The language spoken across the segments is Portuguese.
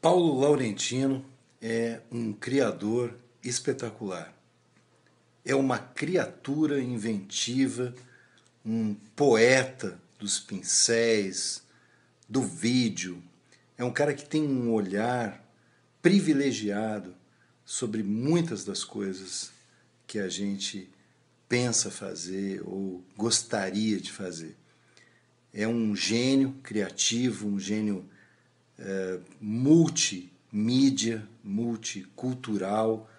Paulo Laurentino é um criador espetacular. É uma criatura inventiva, um poeta dos pincéis, do vídeo. É um cara que tem um olhar privilegiado sobre muitas das coisas que a gente pensa fazer ou gostaria de fazer. É um gênio criativo, um gênio é, multimídia, multicultural,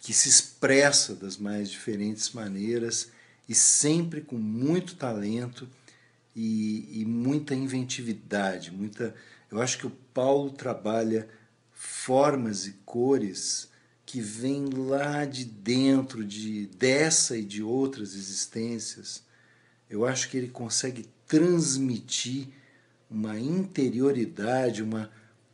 que se expressa das mais diferentes maneiras e sempre com muito talento e, e muita inventividade, muita. Eu acho que o Paulo trabalha formas e cores que vêm lá de dentro de dessa e de outras existências. Eu acho que ele consegue transmitir uma interioridade, uma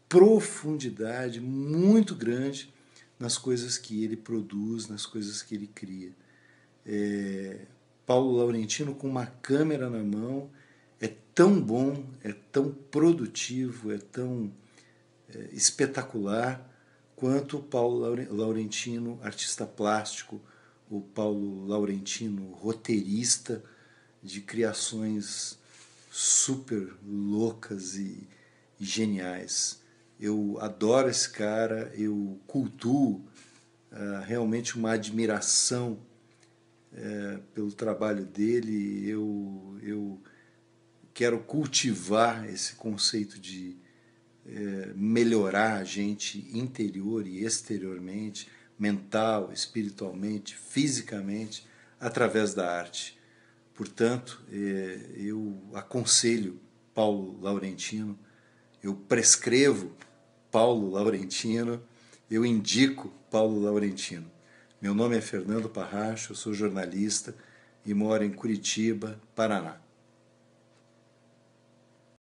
profundidade muito grande nas coisas que ele produz, nas coisas que ele cria. É, Paulo Laurentino, com uma câmera na mão, é tão bom, é tão produtivo, é tão é, espetacular quanto Paulo Laurentino, artista plástico, o Paulo Laurentino, roteirista de criações super loucas e, e geniais. Eu adoro esse cara, eu cultuo uh, realmente uma admiração uh, pelo trabalho dele. Eu, eu quero cultivar esse conceito de eh, melhorar a gente interior e exteriormente, mental, espiritualmente, fisicamente, através da arte. Portanto, eh, eu aconselho Paulo Laurentino, eu prescrevo Paulo Laurentino, eu indico Paulo Laurentino. Meu nome é Fernando Parracho, sou jornalista e moro em Curitiba, Paraná.